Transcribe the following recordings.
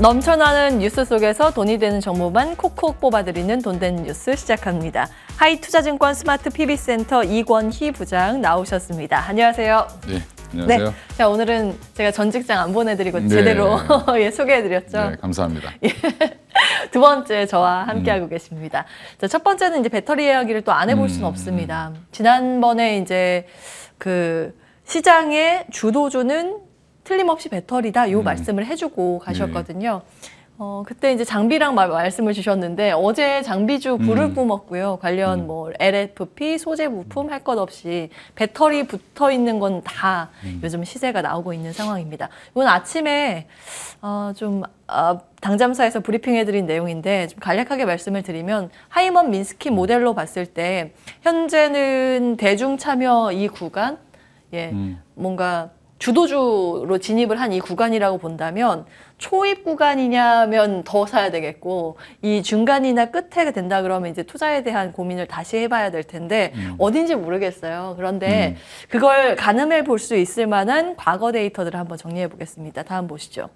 넘쳐나는 뉴스 속에서 돈이 되는 정보만 콕콕 뽑아드리는 돈 된 뉴스 시작합니다. 하이투자증권 스마트 PB센터 이권희 부장 나오셨습니다. 안녕하세요. 네. 안녕하세요. 네. 자, 오늘은 제가 전직장 안 보내드리고 네. 제대로 예, 소개해드렸죠. 네, 감사합니다. 예. 두 번째 저와 음. 함께하고 음. 계십니다. 자, 첫 번째는 이제 배터리 이야기를 또 안 해볼 음. 수는 없습니다. 지난번에 이제 그 시장의 주도주는 틀림없이 배터리다 요 음. 말씀을 해주고 가셨거든요. 네. 어, 그때 이제 장비랑 말, 말씀을 주셨는데 어제 장비주 음. 불을 음. 뿜었고요. 관련 음. 뭐 LFP 소재 부품 할 것 없이 배터리 붙어 있는 건다 음. 요즘 시세가 나오고 있는 상황입니다. 이건 아침에 어, 좀 어, 당잠사에서 브리핑해드린 내용인데 좀 간략하게 말씀을 드리면 하이먼 민스키 음. 모델로 봤을 때 현재는 대중 참여 이 구간 예 뭔가 주도주로 진입을 한 이 구간이라고 본다면 초입 구간이냐면 더 사야 되겠고 이 중간이나 끝에 된다 그러면 이제 투자에 대한 고민을 다시 해봐야 될 텐데 음. 어딘지 모르겠어요. 그런데 음. 그걸 가늠해 볼 수 있을 만한 과거 데이터들을 한번 정리해 보겠습니다. 다음 보시죠.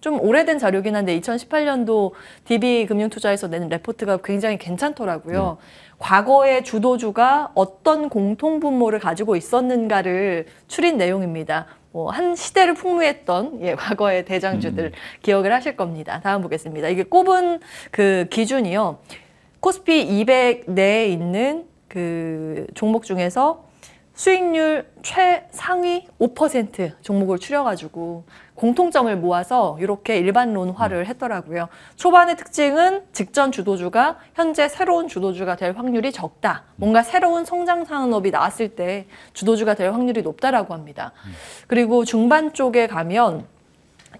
좀 오래된 자료긴 한데 2018년도 DB 금융투자에서 내는 레포트가 굉장히 괜찮더라고요. 음. 과거의 주도주가 어떤 공통 분모를 가지고 있었는가를 추린 내용입니다. 뭐한 시대를 풍미했던 예, 과거의 대장주들 음. 기억을 하실 겁니다. 다음 보겠습니다. 이게 꼽은 그 기준이요. 코스피 200 내에 있는 그 종목 중에서 수익률 최상위 5% 종목을 추려가지고 공통점을 모아서 이렇게 일반론화를 했더라고요. 초반의 특징은 직전 주도주가 현재 새로운 주도주가 될 확률이 적다. 뭔가 새로운 성장 산업이 나왔을 때 주도주가 될 확률이 높다라고 합니다. 그리고 중반 쪽에 가면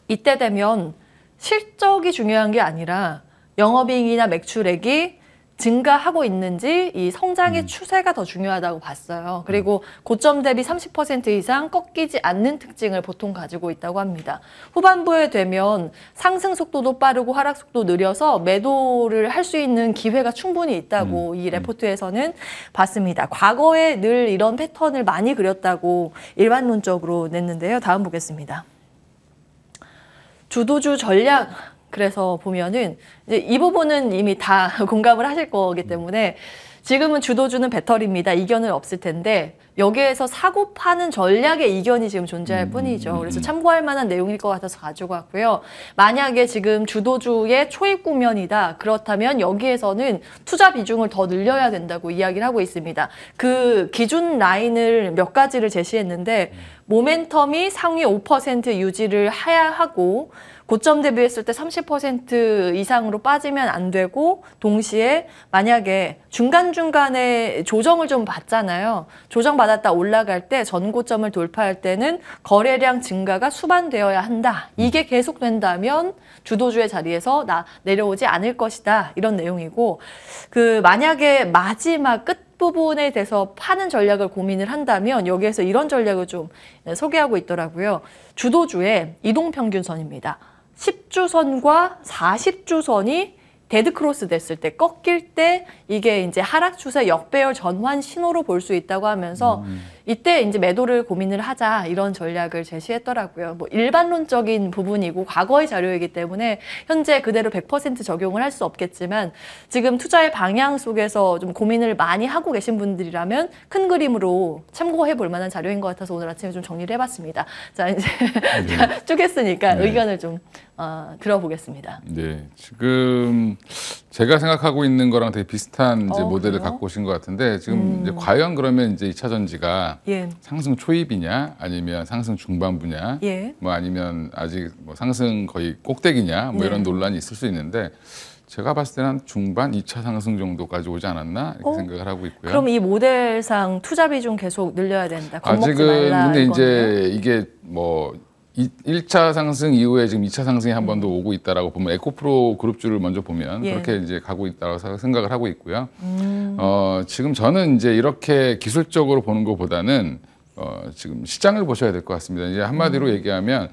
이때 되면 실적이 중요한 게 아니라 영업이익이나 매출액이 증가하고 있는지 이 성장의 음. 추세가 더 중요하다고 봤어요. 음. 그리고 고점 대비 30% 이상 꺾이지 않는 특징을 보통 가지고 있다고 합니다. 후반부에 되면 상승 속도도 빠르고 하락 속도 느려서 매도를 할 수 있는 기회가 충분히 있다고 음. 이 음. 레포트에서는 봤습니다. 과거에 늘 이런 패턴을 많이 그렸다고 일반론적으로 냈는데요. 다음 보겠습니다. 주도주 전략 그래서 보면은 이제 이 부분은 이미 다 공감을 하실 거기 음. 때문에 지금은 주도주는 배터리입니다. 이견은 없을 텐데 여기에서 사고 파는 전략의 이견이 지금 존재할 음, 뿐이죠. 음, 그래서 음. 참고할 만한 내용일 것 같아서 가지고 왔고요. 만약에 지금 주도주의 초입 국면이다. 그렇다면 여기에서는 투자 비중을 더 늘려야 된다고 이야기를 하고 있습니다. 그 기준 라인을 몇 가지를 제시했는데 모멘텀이 상위 5% 유지를 해야 하고 고점 대비했을 때 30% 이상으로 빠지면 안 되고 동시에 만약에 중간중간에 조정을 좀 받잖아요. 조정 받았다 올라갈 때 전고점을 돌파할 때는 거래량 증가가 수반되어야 한다. 이게 계속된다면 주도주의 자리에서 나 내려오지 않을 것이다. 이런 내용이고 그 만약에 마지막 끝 부분에 대해서 파는 전략을 고민을 한다면 여기에서 이런 전략을 좀 소개하고 있더라고요. 주도주의 이동평균선입니다. 10주선과 40주선이 데드크로스 됐을 때 꺾일 때 이게 이제 하락 추세 역배열 전환 신호로 볼 수 있다고 하면서 음. 이때 이제 매도를 고민을 하자 이런 전략을 제시했더라고요. 뭐 일반론적인 부분이고 과거의 자료이기 때문에 현재 그대로 100% 적용을 할 수 없겠지만 지금 투자의 방향 속에서 좀 고민을 많이 하고 계신 분들이라면 큰 그림으로 참고해 볼 만한 자료인 것 같아서 오늘 아침에 좀 정리를 해봤습니다. 자 이제 네. 쭉 했으니까 네. 의견을 좀 어, 들어보겠습니다. 네, 지금 제가 생각하고 있는 거랑 되게 비슷한 이제 어, 모델을 그래요? 갖고 오신 것 같은데 지금 음. 이제 과연 그러면 이제 2차 전지가 예. 상승 초입이냐 아니면 상승 중반부냐 예. 뭐 아니면 아직 뭐 상승 거의 꼭대기냐 뭐 예. 이런 논란이 있을 수 있는데 제가 봤을 때는 중반 2차 상승 정도까지 오지 않았나 이렇게 어? 생각을 하고 있고요. 그럼 이 모델상 투자 비중 계속 늘려야 된다. 아직은 근데 이제 이게 뭐 1차 상승 이후에 지금 2차 상승이 한 번 더 오고 있다라고 보면 에코프로 그룹주를 먼저 보면 예. 그렇게 이제 가고 있다고 생각을 하고 있고요. 음. 어, 지금 저는 이제 이렇게 기술적으로 보는 것보다는 어, 지금 시장을 보셔야 될 것 같습니다. 이제 한마디로 음. 얘기하면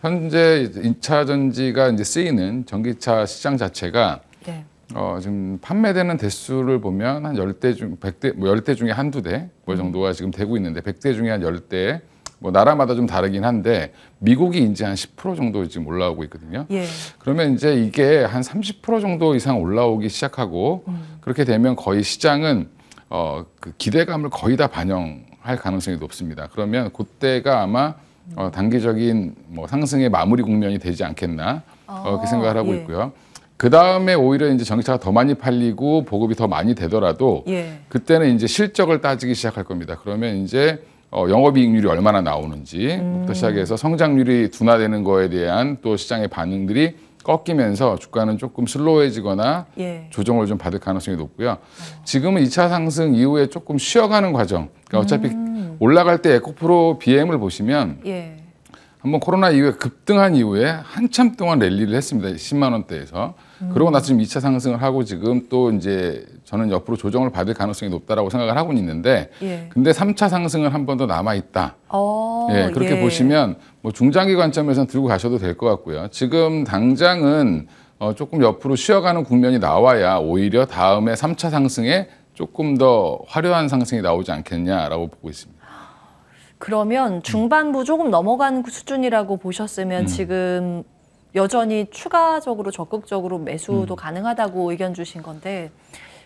현재 2차 전지가 이제 쓰이는 전기차 시장 자체가 네. 어, 지금 판매되는 대수를 보면 한열대 중, 백대뭐 10대 중에 한두 대뭐 음. 정도가 지금 되고 있는데 1 0 0대 중에 한1 0대에 뭐 나라마다 좀 다르긴 한데 미국이 이제 한 10% 정도 지금 올라오고 있거든요. 예. 그러면 이제 이게 한 30% 정도 이상 올라오기 시작하고 음. 그렇게 되면 거의 시장은 어, 그 기대감을 거의 다 반영할 가능성이 높습니다. 그러면 그때가 아마 어, 단기적인 뭐 상승의 마무리 국면이 되지 않겠나 어, 아, 그렇게 생각을 하고 예. 있고요. 그 다음에 오히려 이제 전기차가 더 많이 팔리고 보급이 더 많이 되더라도 예. 그때는 이제 실적을 따지기 시작할 겁니다. 그러면 이제 어, 영업이익률이 얼마나 나오는지부터 음. 시작해서 성장률이 둔화되는 거에 대한 또 시장의 반응들이 꺾이면서 주가는 조금 슬로우해지거나 예. 조정을 좀 받을 가능성이 높고요. 어. 지금은 2차 상승 이후에 조금 쉬어가는 과정. 그러니까 어차피 음. 올라갈 때 에코프로 BM을 보시면 예. 한번 코로나 이후에 급등한 이후에 한참 동안 랠리를 했습니다. 10만 원대에서. 음. 그러고 나서 지금 2차 상승을 하고 지금 또 이제 저는 옆으로 조정을 받을 가능성이 높다라고 생각을 하고 있는데 예. 근데 3차 상승은 한 번 더 남아 있다. 어, 예, 그렇게 예. 보시면 뭐 중장기 관점에서는 들고 가셔도 될 것 같고요. 지금 당장은 어, 조금 옆으로 쉬어가는 국면이 나와야 오히려 다음에 3차 상승에 조금 더 화려한 상승이 나오지 않겠냐라고 보고 있습니다. 그러면 음. 중반부 조금 넘어간 수준이라고 보셨으면 음. 지금 여전히 추가적으로 적극적으로 매수도 음. 가능하다고 의견 주신 건데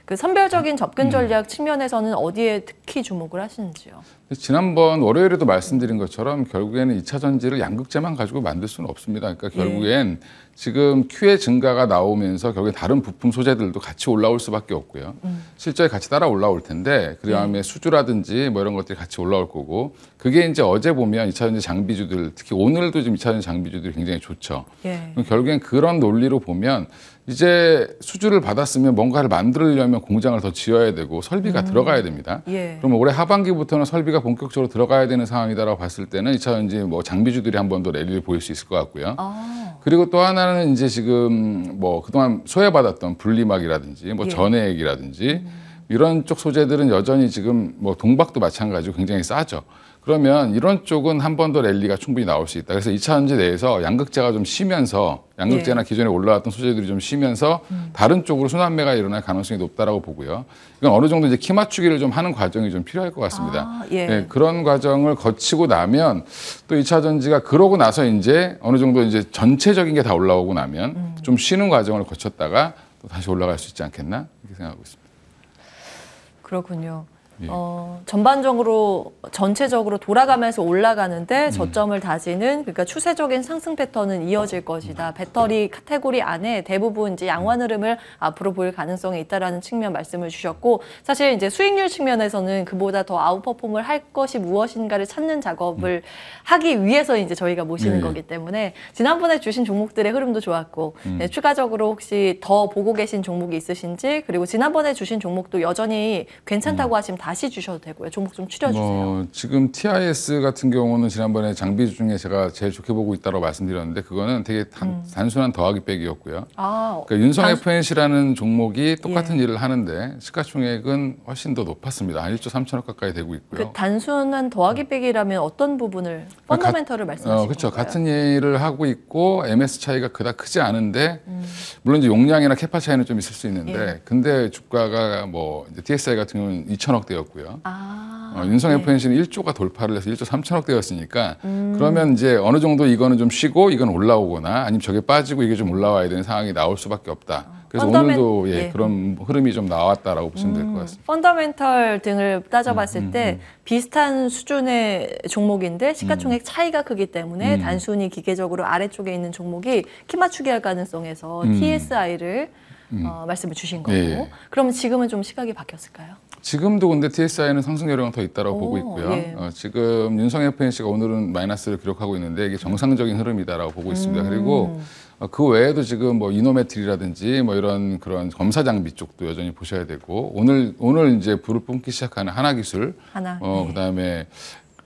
그 선별적인 접근 음. 전략 측면에서는 어디에 특히 주목을 하시는지요? 지난번 월요일에도 말씀드린 것처럼 결국에는 2차 전지를 양극재만 가지고 만들 수는 없습니다. 그러니까 네. 결국엔 예. 지금 큐의 증가가 나오면서 결국에 다른 부품 소재들도 같이 올라올 수밖에 없고요. 음. 실제 같이 따라 올라올 텐데 그다음에 네. 예. 수주라든지 뭐 이런 것들이 같이 올라올 거고 그게 이제 어제 보면 2차 전지 장비주들 특히 오늘도 지금 2차 전지 장비주들이 굉장히 좋죠. 예. 결국엔 그런 논리로 보면 이제 수주를 받았으면 뭔가를 만들려면 공장을 더 지어야 되고 설비가 음. 들어가야 됩니다. 예. 그러 올해 하반기부터는 설비가 수리가 본격적으로 들어가야 되는 상황이다라고 봤을 때는 2차 이제 뭐 장비주들이 한 번더 랠리를 보일 수 있을 것 같고요. 아. 그리고 또 하나는 이제 지금 뭐 그동안 소외받았던 분리막이라든지 뭐 예. 전해액이라든지 음. 이런 쪽 소재들은 여전히 지금 뭐 동박도 마찬가지고 굉장히 싸죠. 그러면 이런 쪽은 한 번 더 랠리가 충분히 나올 수 있다. 그래서 2차 전지 내에서 양극재가 좀 쉬면서 양극재나 예. 기존에 올라왔던 소재들이 좀 쉬면서 음. 다른 쪽으로 순환매가 일어날 가능성이 높다라고 보고요. 이건 어느 정도 이제 키 맞추기를 좀 하는 과정이 좀 필요할 것 같습니다. 아, 예. 예, 그런 과정을 거치고 나면 또2차 전지가 그러고 나서 이제 어느 정도 이제 전체적인 게 다 올라오고 나면 음. 좀 쉬는 과정을 거쳤다가 또 다시 올라갈 수 있지 않겠나 이렇게 생각하고 있습니다. 그렇군요. 예. 어, 전반적으로 전체적으로 돌아가면서 올라가는데 음. 저점을 다지는 그러니까 추세적인 상승 패턴은 이어질 음. 것이다. 배터리 카테고리 안에 대부분 이제 음. 양호한 흐름을 앞으로 보일 가능성이 있다라는 측면 말씀을 주셨고 사실 이제 수익률 측면에서는 그보다 더 아웃퍼폼을 할 것이 무엇인가를 찾는 작업을 음. 하기 위해서 이제 저희가 모시는 예. 거기 때문에 지난번에 주신 종목들의 흐름도 좋았고 음. 네, 추가적으로 혹시 더 보고 계신 종목이 있으신지 그리고 지난번에 주신 종목도 여전히 괜찮다고 음. 하시면 다 다시 주셔도 되고요. 종목 좀 추려주세요. 어, 지금 TIS 같은 경우는 지난번에 장비 중에 제가 제일 좋게 보고 있다고 말씀드렸는데 그거는 되게 단, 음. 단순한 더하기 빼기였고요. 아, 그러니까 윤성 단순... FNC라는 종목이 똑같은 예. 일을 하는데 시가총액은 훨씬 더 높았습니다. 한 1조 3천억 가까이 되고 있고요. 그 단순한 더하기 어. 빼기라면 어떤 부분을 아, 펀더멘털를 말씀하시는 어, 그렇죠. 같은 일을 하고 있고 MS 차이가 그닥 크지 않은데 음. 물론 이제 용량이나 캐파 차이는 좀 있을 수 있는데 예. 근데 주가가 뭐 TSI 같은 경우는 2천억대 1 3고요 아, 어, 윤성열 네. 펜션이 1조가 돌파를 해서 1조 3천억되었으니까 음. 그러면 이제 어느 정도 이거는 좀 쉬고 이건 올라오거나 아니면 저게 빠지고 이게 좀 올라와야 되는 상황이 나올 수밖에 없다. 그래서 펀더멘... 오늘도 예, 네. 그런 흐름이 좀 나왔다라고 보시면 음, 될것 같습니다. 펀더멘털 등을 따져봤을 음, 음 때 음, 음. 비슷한 수준의 종목인데 시가총액 차이가 크기 때문에 단순히 기계적으로 아래쪽에 있는 종목이 키 맞추기 할 가능성에서 TSI를 음. 어, 말씀을 주신 거고 예. 그러면 지금은 좀 시각이 바뀌었을까요? 지금도 근데 TSI는 상승 여력은 더있다고 보고 있고요. 예. 어, 지금 윤성의 FNC가 오늘은 마이너스를 기록하고 있는데 이게 정상적인 흐름이다라고 보고 있습니다. 음. 그리고 어, 그 외에도 지금 뭐 이노메트리라든지 뭐 이런 그런 검사 장비 쪽도 여전히 보셔야 되고 오늘 오늘 이제 불을 뿜기 시작하는 하나 기술, 하나, 어, 예. 그다음에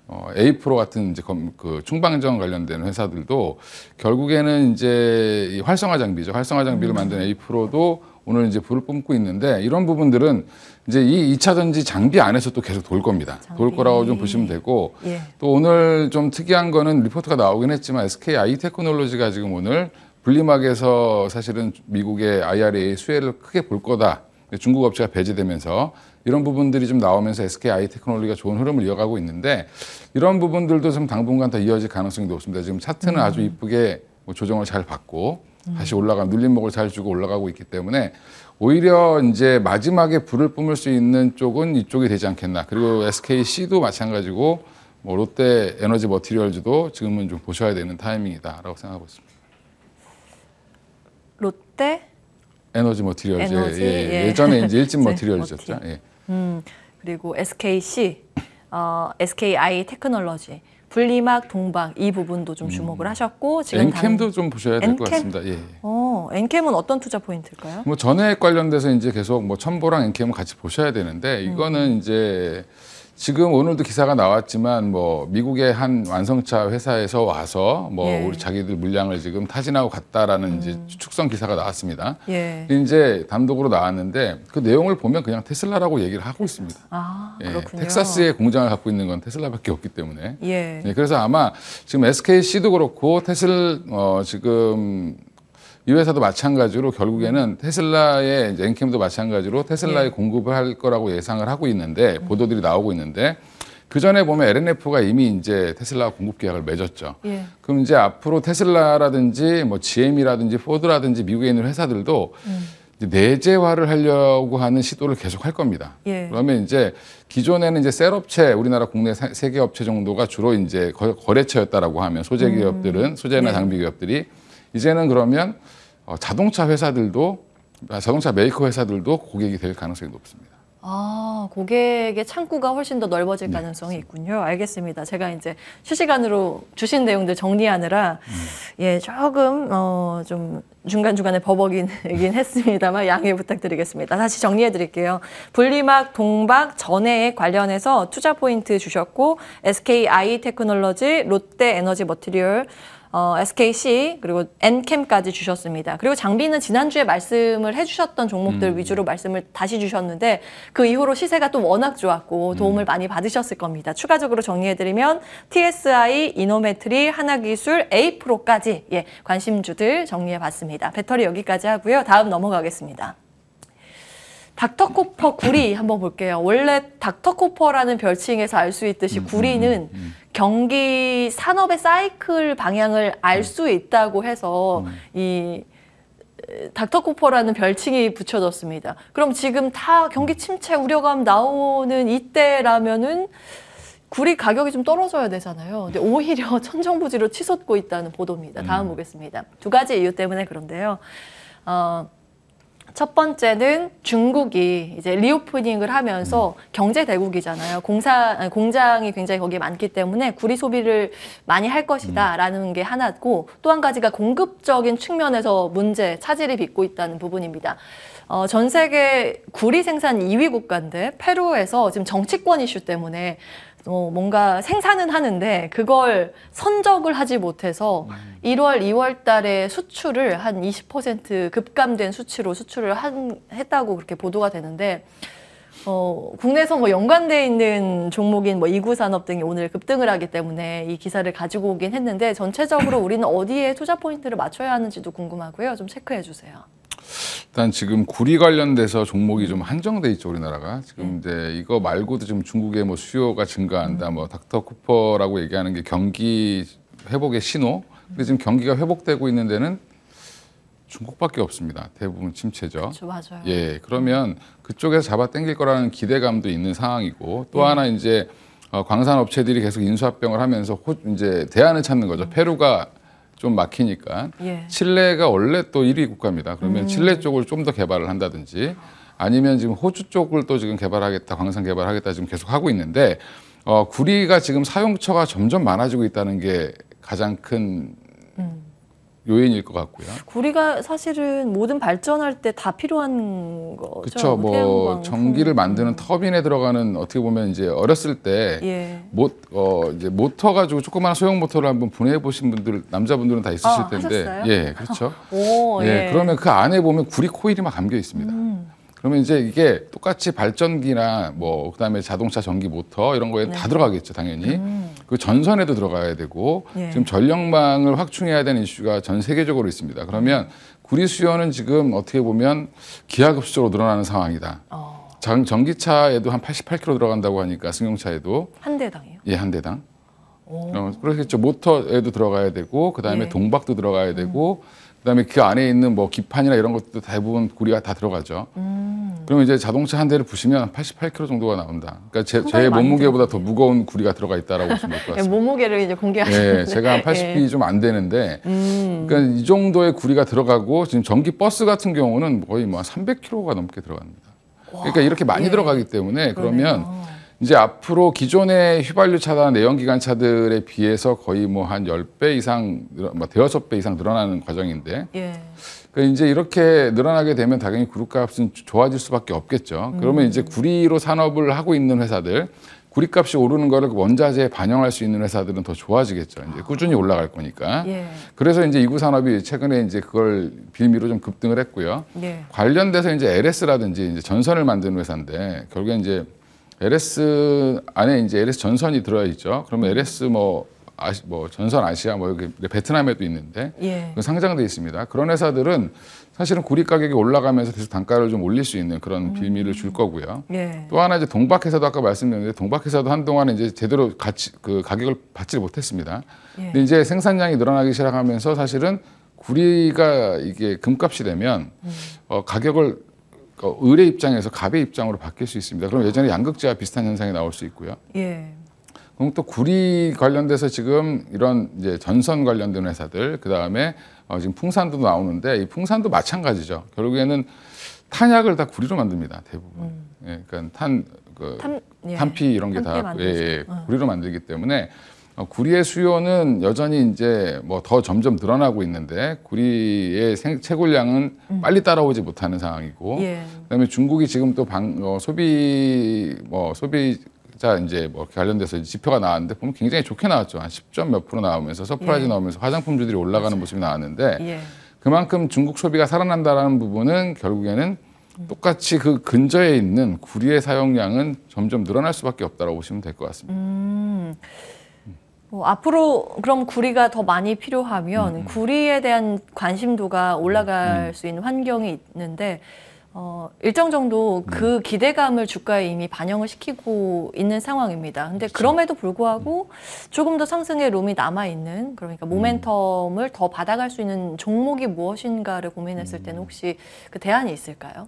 어, 에이프로 같은 이제 그 충방전 관련된 회사들도 결국에는 이제 이 활성화 장비죠. 활성화 장비를 음. 만든 에이프로도 오늘 이제 불을 뿜고 있는데 이런 부분들은 이제 이 2차 전지 장비 안에서 또 계속 돌 겁니다. 장비. 돌 거라고 좀 보시면 되고 예. 또 오늘 좀 특이한 거는 리포트가 나오긴 했지만 SK i 테크놀로지가 지금 오늘 분리막에서 사실은 미국의 IRA 수혜를 크게 볼 거다. 중국 업체가 배제되면서 이런 부분들이 좀 나오면서 SK i 테크놀로지가 좋은 흐름을 이어가고 있는데 이런 부분들도 좀 당분간 더 이어질 가능성이 높습니다. 지금 차트는 음. 아주 이쁘게 뭐 조정을 잘 받고 음. 다시 올라가 눌림목을 잘 주고 올라가고 있기 때문에 오히려 이제 마지막에 불을 뿜을 수 있는 쪽은 이쪽이 되지 않겠나. 그리고 SKC도 마찬가지고 뭐 롯데 에너지 머티리얼즈도 지금은 좀 보셔야 되는 타이밍이다라고 생각하고 있습니다. 롯데 에너지 머티리얼즈. 에 예, 예. 전에 이제 일진 머티리얼즈였죠. 예. 음, 그리고 SKC, 어, SKI 테크놀로지. 분리막, 동방이 부분도 좀 음. 주목을 음. 하셨고 지금 엔캠도 당... 좀 보셔야 될 것 같습니다. 예, 예. 어, 엔캠은 어떤 투자 포인트일까요? 뭐 전액 관련돼서 이제 계속 뭐 첨보랑 엔캠을 같이 보셔야 되는데 이거는 음. 이제 지금 오늘도 기사가 나왔지만 뭐 미국의 한 완성차 회사에서 와서 뭐 예. 우리 자기들 물량을 지금 타진하고 갔다라는 음. 이제 축성 기사가 나왔습니다. 예. 이제 단독으로 나왔는데 그 내용을 보면 그냥 테슬라라고 얘기를 하고 있습니다. 아, 예. 텍사스의 공장을 갖고 있는 건 테슬라밖에 없기 때문에. 예. 예 그래서 아마 지금 SKC도 그렇고 테슬 어 지금 이 회사도 마찬가지로 결국에는 테슬라의 엔캠도 마찬가지로 테슬라에 네. 공급을 할 거라고 예상을 하고 있는데 음. 보도들이 나오고 있는데 그 전에 보면 LNF가 이미 이제 테슬라 공급 계약을 맺었죠. 예. 그럼 이제 앞으로 테슬라라든지 뭐 GM이라든지 포드라든지 미국에 있는 회사들도 음. 내재화를 하려고 하는 시도를 계속 할 겁니다. 예. 그러면 이제 기존에는 이제 셀업체 우리나라 국내 세개 업체 정도가 주로 이제 거래처였다라고 하면 소재 음. 기업들은 소재나 네. 장비 기업들이 이제는 그러면 어, 자동차 회사들도 아, 자동차 메이커 회사들도 고객이 될 가능성이 높습니다. 아, 고객의 창구가 훨씬 더 넓어질 네. 가능성이 있군요. 알겠습니다. 제가 이제 실시간으로 주신 내용들 정리하느라 음. 예, 조금 어, 좀 중간중간에 버벅이긴 했습니다만 양해 부탁드리겠습니다. 다시 정리해 드릴게요. 분리막 동박 전해에 관련해서 투자 포인트 주셨고 SKI 테크놀로지, 롯데 에너지 머티리얼 어, SKC 그리고 엔캠까지 주셨습니다. 그리고 장비는 지난주에 말씀을 해주셨던 종목들 음. 위주로 말씀을 다시 주셨는데 그 이후로 시세가 또 워낙 좋았고 음. 도움을 많이 받으셨을 겁니다. 추가적으로 정리해드리면 TSI, 이노메트리, 하나기술, A프로까지 예, 관심주들 정리해봤습니다. 배터리 여기까지 하고요. 다음 넘어가겠습니다. 닥터쿠퍼 구리 한번 볼게요. 원래 닥터쿠퍼라는 별칭에서 알 수 있듯이 음, 음, 구리는 음, 경기 산업의 사이클 방향을 알 수 있다고 해서 이닥터쿠퍼라는 별칭이 붙여졌습니다. 그럼 지금 다 경기 침체 우려감 나오는 이때라면은 구리 가격이 좀 떨어져야 되잖아요. 근데 오히려 천정부지로 치솟고 있다는 보도입니다. 다음 보겠습니다. 두 가지 이유 때문에 그런데요. 어, 첫 번째는 중국이 이제 리오프닝을 하면서 경제 대국이잖아요. 공사 공장이 굉장히 거기에 많기 때문에 구리 소비를 많이 할 것이다라는 게 하나고 또 한 가지가 공급적인 측면에서 문제 차질이 빚고 있다는 부분입니다. 어, 전 세계 구리 생산 2위 국가인데 페루에서 지금 정치권 이슈 때문에 어, 뭔가 생산은 하는데 그걸 선적을 하지 못해서 음. 1월, 2월 달에 수출을 한 20% 급감된 수치로 수출을 한, 했다고 그렇게 보도가 되는데 어, 국내에서 뭐 연관돼 있는 종목인 뭐 이구 산업 등이 오늘 급등을 하기 때문에 이 기사를 가지고 오긴 했는데 전체적으로 우리는 어디에 투자 포인트를 맞춰야 하는지도 궁금하고요. 좀 체크해 주세요. 일단 지금 구리 관련돼서 종목이 음. 좀 한정돼 있죠 우리나라가 지금 네. 이제 이거 말고도 지금 중국의 뭐 수요가 증가한다 음. 뭐 닥터 쿠퍼라고 얘기하는 게 경기 회복의 신호 근데 지금 경기가 회복되고 있는 데는 중국밖에 없습니다. 대부분 침체죠. 그렇죠, 맞아요. 예, 그러면 음. 그쪽에서 잡아 당길 거라는 기대감도 있는 상황이고 또 음. 하나 이제 어, 광산 업체들이 계속 인수합병을 하면서 호, 이제 대안을 찾는 거죠. 페루가 좀 막히니까 예. 칠레가 원래 또 1위 국가입니다. 그러면 음. 칠레 쪽을 좀 더 개발을 한다든지 아니면 지금 호주 쪽을 또 지금 개발하겠다, 광산 개발하겠다 지금 계속 하고 있는데 어, 구리가 지금 사용처가 점점 많아지고 있다는 게 가장 큰 음. 요인일 것 같고요. 구리가 사실은 모든 발전할 때 다 필요한 거죠. 그렇죠. 뭐 전기를 음. 만드는 터빈에 들어가는 어떻게 보면 이제 어렸을 때모 예. 어, 이제 모터 가지고 조그마한 소형 모터를 한번 보내 보신 분들 남자분들은 다 있으실 아, 텐데 하셨어요? 예, 그렇죠. 오, 예. 예. 그러면 그 안에 보면 구리 코일이 막 감겨 있습니다. 그러면 이제 이게 똑같이 발전기나 뭐 그다음에 자동차 전기 모터 이런 거에 네. 다 들어가겠죠 당연히 음. 그 전선에도 들어가야 되고 예. 지금 전력망을 확충해야 되는 이슈가 전 세계적으로 있습니다 그러면 구리 수요는 지금 어떻게 보면 기하급수적으로 늘어나는 상황이다 어. 전, 기차에도한 88km 들어간다고 하니까 승용차에도 한 대당이요? 예한 대당 어, 그렇겠죠 모터에도 들어가야 되고 그다음에 예. 동박도 들어가야 되고 음. 그다음에 그 안에 있는 뭐 기판이나 이런 것도 대부분 구리가 다 들어가죠. 음. 그면 이제 자동차 한 대를 부시면 88kg 정도가 나온다. 그러니까 제, 제 몸무게보다 더 무거운 구리가 들어가 있다라고 보시면 될것 예, 같습니다. 예, 몸무게를 이제 공개하는 예, 제가 한 80kg 예. 좀안 되는데, 음. 그러니까 이 정도의 구리가 들어가고 지금 전기 버스 같은 경우는 거의 뭐 300kg가 넘게 들어갑니다. 와. 그러니까 이렇게 많이 예. 들어가기 때문에 그러면. 그러네 이제 앞으로 기존의 휘발유 차나 내연기관 차들에 비해서 거의 뭐 한 열 배 이상, 뭐 대여섯 배 이상 늘어나는 과정인데. 예. 그러니까 이제 이렇게 늘어나게 되면 당연히 구리값은 좋아질 수밖에 없겠죠. 그러면 음. 이제 구리로 산업을 하고 있는 회사들, 구리값이 오르는 거를 그 원자재에 반영할 수 있는 회사들은 더 좋아지겠죠. 이제 꾸준히 올라갈 거니까. 예. 그래서 이제 이구 산업이 최근에 이제 그걸 빌미로 좀 급등을 했고요. 예. 관련돼서 이제 LS라든지 이제 전선을 만드는 회사인데 결국엔 이제 LS 안에 이제 LS 전선이 들어가 있죠. 그러면 음. LS 뭐, 아시, 뭐 전선 아시아 뭐 여기 베트남에도 있는데 예. 상장돼 있습니다. 그런 회사들은 사실은 구리 가격이 올라가면서 계속 단가를 좀 올릴 수 있는 그런 음. 빌미를 줄 거고요. 예. 또 하나 이제 동박회사도 아까 말씀드렸는데 동박회사도 한동안 이제 제대로 가치 그 가격을 받지 못했습니다. 예. 근데 이제 생산량이 늘어나기 시작하면서 사실은 구리가 이게 금값이 되면 음. 어, 가격을 을의 그 입장에서 갑의 입장으로 바뀔 수 있습니다. 그럼 예전에 양극재와 비슷한 현상이 나올 수 있고요. 예. 그럼 또 구리 관련돼서 지금 이런 이제 전선 관련된 회사들 그 다음에 어, 지금 풍산도 나오는데 이 풍산도 마찬가지죠. 결국에는 탄약을 다 구리로 만듭니다 대부분. 음. 예, 그러니까 탄, 그, 탄 예. 탄피 이런 게다 예, 예, 어. 구리로 만들기 때문에. 어, 구리의 수요는 여전히 이제 뭐 더 점점 늘어나고 있는데 구리의 생, 채굴량은 음. 빨리 따라오지 못하는 상황이고 예. 그다음에 중국이 지금 또 방, 어, 소비 뭐 소비자 이제 뭐 관련돼서 지표가 나왔는데 보면 굉장히 좋게 나왔죠 한 10점 몇 프로 나오면서 서프라이즈 예. 나오면서 화장품주들이 올라가는 맞아요. 모습이 나왔는데 예. 그만큼 중국 소비가 살아난다라는 부분은 결국에는 음. 똑같이 그 근저에 있는 구리의 사용량은 점점 늘어날 수밖에 없다라고 보시면 될 것 같습니다. 음. 뭐 앞으로 그럼 구리가 더 많이 필요하면 음. 음. 구리에 대한 관심도가 음, 올라갈 음. 수 있는 환경이 있는데 어, 일정 정도 네. 그 기대감을 주가에 이미 반영을 시키고 있는 상황입니다. 근데 그렇죠. 그럼에도 불구하고 음. 조금 더 상승의 룸이 남아있는, 그러니까 모멘텀을 더 받아갈 수 있는 종목이 무엇인가를 고민했을 때는 혹시 그 대안이 있을까요?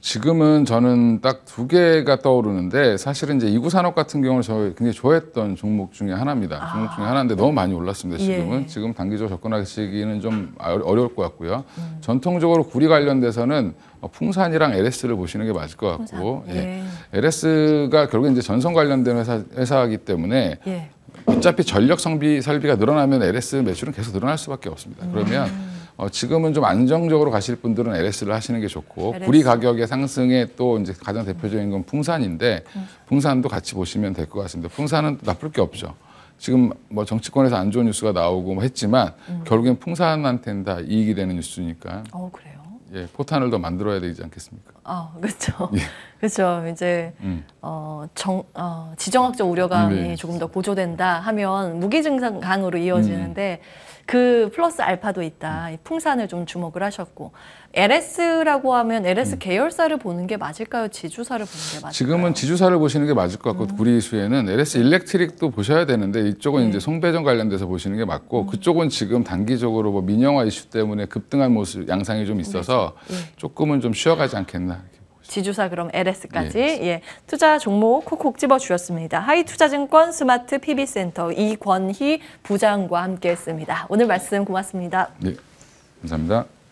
지금은 저는 딱 두 개가 떠오르는데 사실은 이제 이구 산업 같은 경우는 저 굉장히 좋아했던 종목 중에 하나입니다. 아. 종목 중에 하나인데 너무 많이 올랐습니다. 예. 지금은 예. 지금 단기적으로 접근하시기는 좀 어려울 것 같고요. 음. 전통적으로 구리 관련돼서는 어, 풍산이랑 LS를 보시는 게 맞을 것 같고 예. 예. LS가 결국 이제 전선 관련된 회사 회사이기 때문에 예. 어차피 전력 성비 설비가 늘어나면 LS 매출은 계속 늘어날 수밖에 없습니다. 그러면 음. 어, 지금은 좀 안정적으로 가실 분들은 LS를 하시는 게 좋고 LS. 구리 가격의 상승에 또 이제 가장 대표적인 건 풍산인데 음. 풍산도 같이 보시면 될 것 같습니다. 풍산은 나쁠 게 없죠. 지금 뭐 정치권에서 안 좋은 뉴스가 나오고 뭐 했지만 음. 결국엔 풍산한테는 다 이익이 되는 뉴스니까. 어 그래요. 예, 포탄을 더 만들어야 되지 않겠습니까? 어, 그렇죠. 예. 그렇죠. 이제 음. 어, 정, 어, 지정학적 우려감이 네. 조금 더 고조된다 하면 무기 증상 강으로 이어지는데 음. 그 플러스 알파도 있다. 음. 풍산을 좀 주목을 하셨고 LS라고 하면 LS 음. 계열사를 보는 게 맞을까요? 지주사를 보는 게 맞을까요? 지금은 지주사를 보시는 게 맞을 것 같고 구리 음. 수에는 LS 일렉트릭도 보셔야 되는데 이쪽은 네. 이제 송배전 관련돼서 보시는 게 맞고 음. 그쪽은 지금 단기적으로 뭐 민영화 이슈 때문에 급등한 모습 양상이 좀 그렇죠. 있어서 네. 조금은 좀 쉬어가지 않겠나. 지주사 그럼 LS까지 예. 예. 투자 종목 콕콕 집어 주셨습니다. 하이투자증권 스마트 PB센터 이권희 부장과 함께했습니다. 오늘 말씀 고맙습니다. 네, 감사합니다.